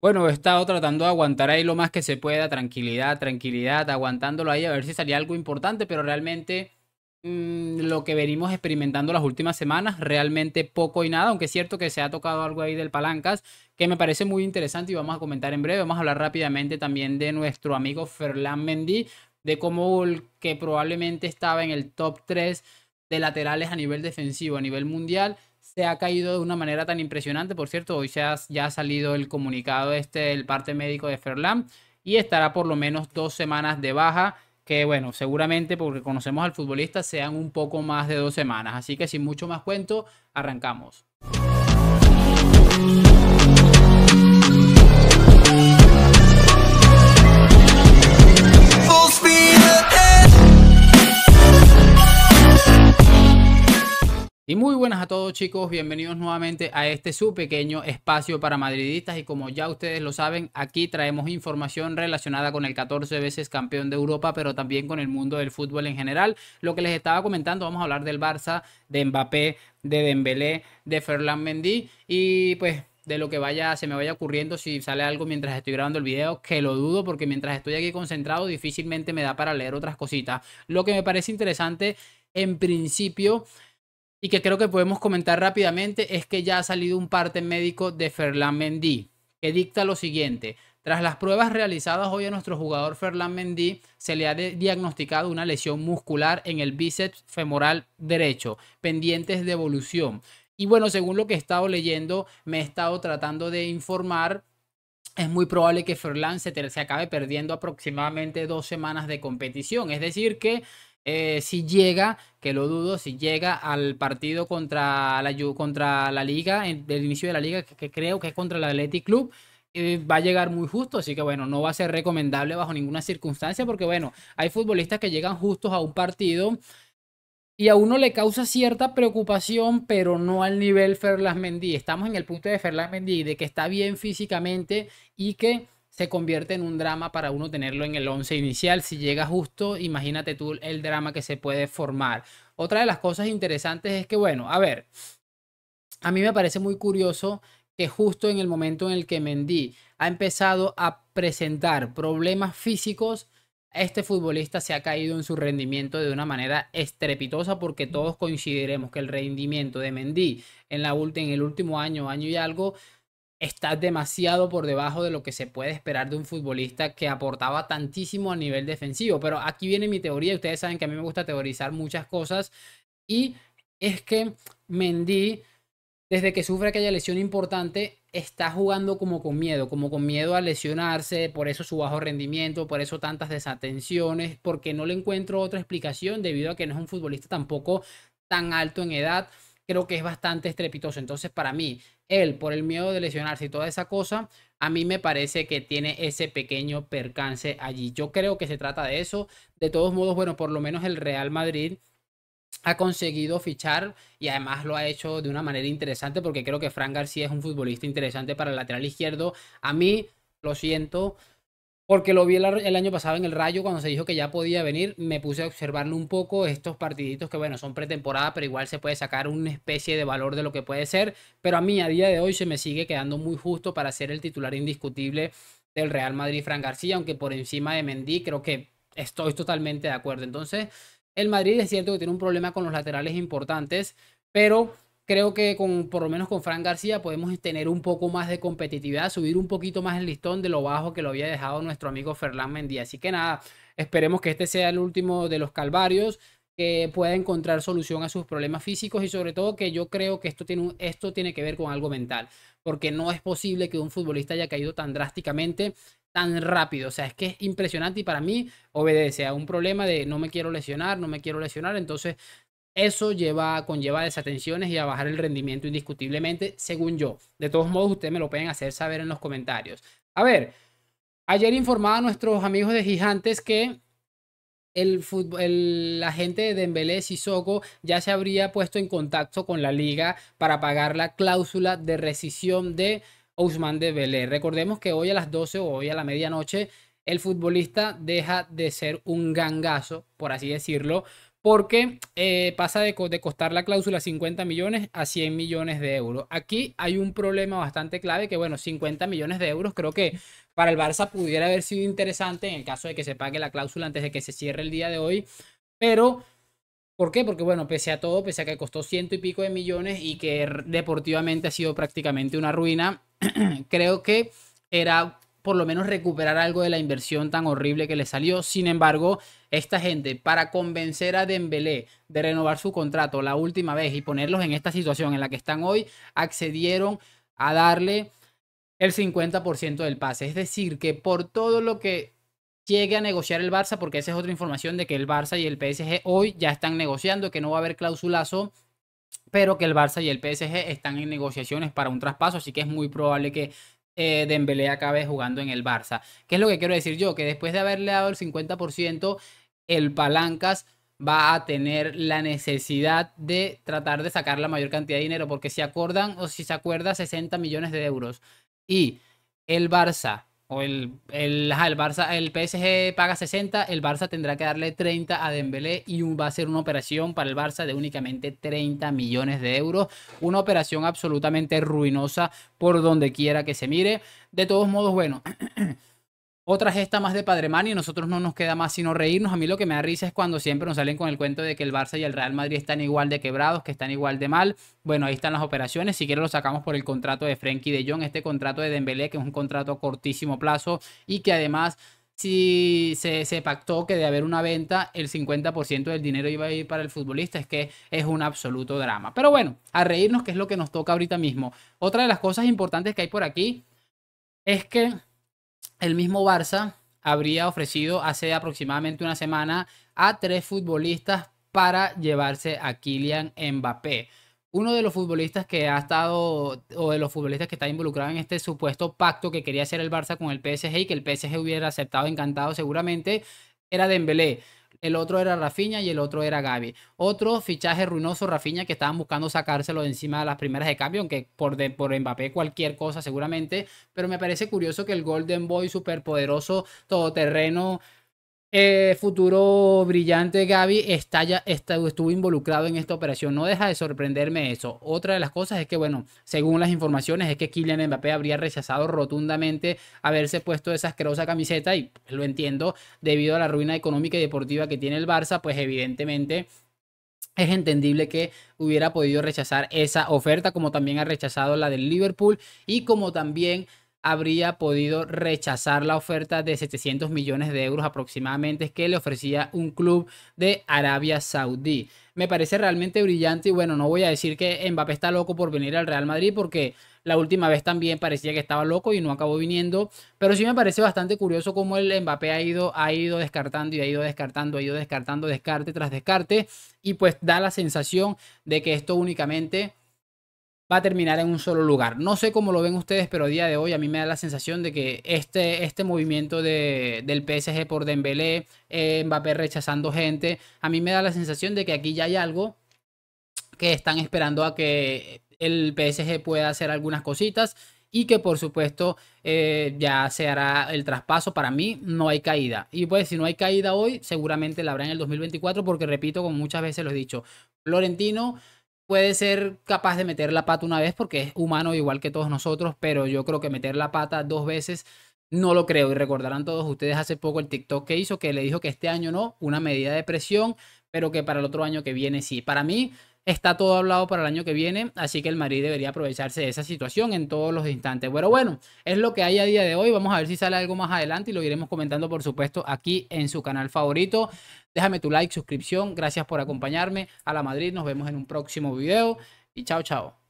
Bueno, he estado tratando de aguantar ahí lo más que se pueda, tranquilidad, tranquilidad, aguantándolo ahí a ver si salía algo importante, pero realmente mm, lo que venimos experimentando las últimas semanas, realmente poco y nada, aunque es cierto que se ha tocado algo ahí del Palancas, que me parece muy interesante y vamos a comentar en breve, vamos a hablar rápidamente también de nuestro amigo Ferland Mendy, de cómo que probablemente estaba en el top 3 de laterales a nivel defensivo, a nivel mundial, se ha caído de una manera tan impresionante. Por cierto, hoy ya ha salido el comunicado este del parte médico de Ferland y estará por lo menos dos semanas de baja que bueno, seguramente porque conocemos al futbolista sean un poco más de dos semanas. Así que sin mucho más cuento, arrancamos. Y muy buenas a todos chicos, bienvenidos nuevamente a este su pequeño espacio para madridistas y como ya ustedes lo saben, aquí traemos información relacionada con el 14 veces campeón de Europa, pero también con el mundo del fútbol en general. Lo que les estaba comentando, vamos a hablar del Barça, de Mbappé, de Dembélé, de Ferland Mendy y pues de lo que vaya, se me vaya ocurriendo, si sale algo mientras estoy grabando el video, que lo dudo porque mientras estoy aquí concentrado difícilmente me da para leer otras cositas. Lo que me parece interesante en principio y que creo que podemos comentar rápidamente es que ya ha salido un parte médico de Ferland Mendy, que dicta lo siguiente. Tras las pruebas realizadas hoy a nuestro jugador Ferland Mendy, se le ha diagnosticado una lesión muscular en el bíceps femoral derecho, pendientes de evolución. Y bueno, según lo que he estado leyendo, me he estado tratando de informar es muy probable que Ferland se, se, acabe perdiendo aproximadamente dos semanas de competición. Es decir, que eh, si llega, que lo dudo, si llega al partido contra la, contra la liga, del inicio de la liga, que, creo que es contra el Athletic Club, eh, va a llegar muy justo, así que bueno, no va a ser recomendable bajo ninguna circunstancia, porque bueno, hay futbolistas que llegan justos a un partido y a uno le causa cierta preocupación, pero no al nivel Ferlas Mendy. Estamos en el punto de Ferlas Mendy, de que está bien físicamente y que se convierte en un drama para uno tenerlo en el 11 inicial. Si llega justo, imagínate tú el drama que se puede formar. Otra de las cosas interesantes es que, bueno, a ver, a mí me parece muy curioso que justo en el momento en el que Mendy ha empezado a presentar problemas físicos, este futbolista se ha caído en su rendimiento de una manera estrepitosa porque todos coincidiremos que el rendimiento de Mendy en, la, en el último año, año y algo, está demasiado por debajo de lo que se puede esperar de un futbolista que aportaba tantísimo a nivel defensivo. Pero aquí viene mi teoría, ustedes saben que a mí me gusta teorizar muchas cosas, y es que Mendy, desde que sufre aquella lesión importante, está jugando como con miedo, como con miedo a lesionarse, por eso su bajo rendimiento, por eso tantas desatenciones, porque no le encuentro otra explicación debido a que no es un futbolista tampoco tan alto en edad creo que es bastante estrepitoso. Entonces, para mí, él, por el miedo de lesionarse y toda esa cosa, a mí me parece que tiene ese pequeño percance allí. Yo creo que se trata de eso. De todos modos, bueno, por lo menos el Real Madrid ha conseguido fichar y además lo ha hecho de una manera interesante porque creo que Frank García es un futbolista interesante para el lateral izquierdo. A mí, lo siento, porque lo vi el, año pasado en el Rayo cuando se dijo que ya podía venir, me puse a observarlo un poco, estos partiditos que bueno, son pretemporada, pero igual se puede sacar una especie de valor de lo que puede ser, pero a mí a día de hoy se me sigue quedando muy justo para ser el titular indiscutible del Real Madrid, Fran García, aunque por encima de Mendy creo que estoy totalmente de acuerdo. Entonces, el Madrid es cierto que tiene un problema con los laterales importantes, pero creo que con, por lo menos con Fran García podemos tener un poco más de competitividad, subir un poquito más el listón de lo bajo que lo había dejado nuestro amigo Fernán Mendía. Así que nada, esperemos que este sea el último de los calvarios que pueda encontrar solución a sus problemas físicos y sobre todo que yo creo que esto tiene, esto tiene que ver con algo mental, porque no es posible que un futbolista haya caído tan drásticamente, tan rápido, o sea, es que es impresionante y para mí obedece a un problema de no me quiero lesionar, no me quiero lesionar, entonces eso lleva, conlleva desatenciones y a bajar el rendimiento indiscutiblemente, según yo. De todos modos, ustedes me lo pueden hacer saber en los comentarios. A ver, ayer informaba a nuestros amigos de Gigantes que el, fútbol, el agente de Dembélé soco ya se habría puesto en contacto con la liga para pagar la cláusula de rescisión de Ousmane Dembélé. Recordemos que hoy a las 12 o hoy a la medianoche el futbolista deja de ser un gangazo, por así decirlo, porque eh, pasa de, de, costar la cláusula 50 millones a 100 millones de euros. Aquí hay un problema bastante clave que, bueno, 50 millones de euros creo que para el Barça pudiera haber sido interesante en el caso de que se pague la cláusula antes de que se cierre el día de hoy, pero... ¿Por qué? Porque, bueno, pese a todo, pese a que costó ciento y pico de millones y que deportivamente ha sido prácticamente una ruina, creo que era por lo menos recuperar algo de la inversión tan horrible que le salió. Sin embargo, esta gente, para convencer a Dembélé de renovar su contrato la última vez y ponerlos en esta situación en la que están hoy, accedieron a darle el 50% del pase. Es decir, que por todo lo que llegue a negociar el Barça, porque esa es otra información de que el Barça y el PSG hoy ya están negociando, que no va a haber clausulazo, pero que el Barça y el PSG están en negociaciones para un traspaso, así que es muy probable que de eh, Dembélé acabe jugando en el Barça. ¿Qué es lo que quiero decir yo? Que después de haberle dado el 50%, el Palancas va a tener la necesidad de tratar de sacar la mayor cantidad de dinero, porque si acordan o si se acuerda 60 millones de euros y el Barça o el, el, Barça, el PSG paga 60, el Barça tendrá que darle 30 a Dembélé y va a ser una operación para el Barça de únicamente 30 millones de euros. Una operación absolutamente ruinosa por donde quiera que se mire. De todos modos, bueno. Otra gesta más de Padre Mani y nosotros no nos queda más sino reírnos. A mí lo que me da risa es cuando siempre nos salen con el cuento de que el Barça y el Real Madrid están igual de quebrados, que están igual de mal. Bueno, ahí están las operaciones. Si quieren lo sacamos por el contrato de Frenkie de Jong, este contrato de Dembélé, que es un contrato a cortísimo plazo y que además si se, se, pactó que de haber una venta, el 50% del dinero iba a ir para el futbolista, es que es un absoluto drama. Pero bueno, a reírnos, que es lo que nos toca ahorita mismo. Otra de las cosas importantes que hay por aquí es que el mismo Barça habría ofrecido hace aproximadamente una semana a tres futbolistas para llevarse a Kylian Mbappé. Uno de los futbolistas que ha estado, o de los futbolistas que está involucrado en este supuesto pacto que quería hacer el Barça con el PSG y que el PSG hubiera aceptado encantado seguramente, era Dembélé el otro era Rafinha y el otro era Gaby. Otro fichaje ruinoso, Rafinha, que estaban buscando sacárselo de encima de las primeras de cambio, aunque por, por Mbappé cualquier cosa seguramente, pero me parece curioso que el Golden Boy superpoderoso todoterreno eh, futuro brillante Gaby está ya, estuvo involucrado en esta operación. No deja de sorprenderme eso. Otra de las cosas es que, bueno, según las informaciones, es que Kylian Mbappé habría rechazado rotundamente haberse puesto esa asquerosa camiseta y pues, lo entiendo, debido a la ruina económica y deportiva que tiene el Barça, pues evidentemente es entendible que hubiera podido rechazar esa oferta, como también ha rechazado la del Liverpool y como también habría podido rechazar la oferta de 700 millones de euros aproximadamente que le ofrecía un club de Arabia Saudí. Me parece realmente brillante y bueno, no voy a decir que Mbappé está loco por venir al Real Madrid porque la última vez también parecía que estaba loco y no acabó viniendo, pero sí me parece bastante curioso cómo el Mbappé ha ido, ha ido descartando y ha ido descartando, ha ido descartando descarte tras descarte y pues da la sensación de que esto únicamente va a terminar en un solo lugar. No sé cómo lo ven ustedes, pero a día de hoy a mí me da la sensación de que este, este movimiento de, del PSG por Dembélé, eh, Mbappé rechazando gente, a mí me da la sensación de que aquí ya hay algo que están esperando a que el PSG pueda hacer algunas cositas y que por supuesto eh, ya se hará el traspaso. Para mí no hay caída. Y pues si no hay caída hoy, seguramente la habrá en el 2024 porque repito, como muchas veces lo he dicho, Florentino puede ser capaz de meter la pata una vez porque es humano igual que todos nosotros, pero yo creo que meter la pata dos veces no lo creo. Y recordarán todos ustedes hace poco el TikTok que hizo que le dijo que este año no, una medida de presión, pero que para el otro año que viene sí. Para mí, está todo hablado para el año que viene, así que el Madrid debería aprovecharse de esa situación en todos los instantes. Pero bueno, es lo que hay a día de hoy, vamos a ver si sale algo más adelante y lo iremos comentando por supuesto aquí en su canal favorito. Déjame tu like, suscripción, gracias por acompañarme a la Madrid, nos vemos en un próximo video y chao chao.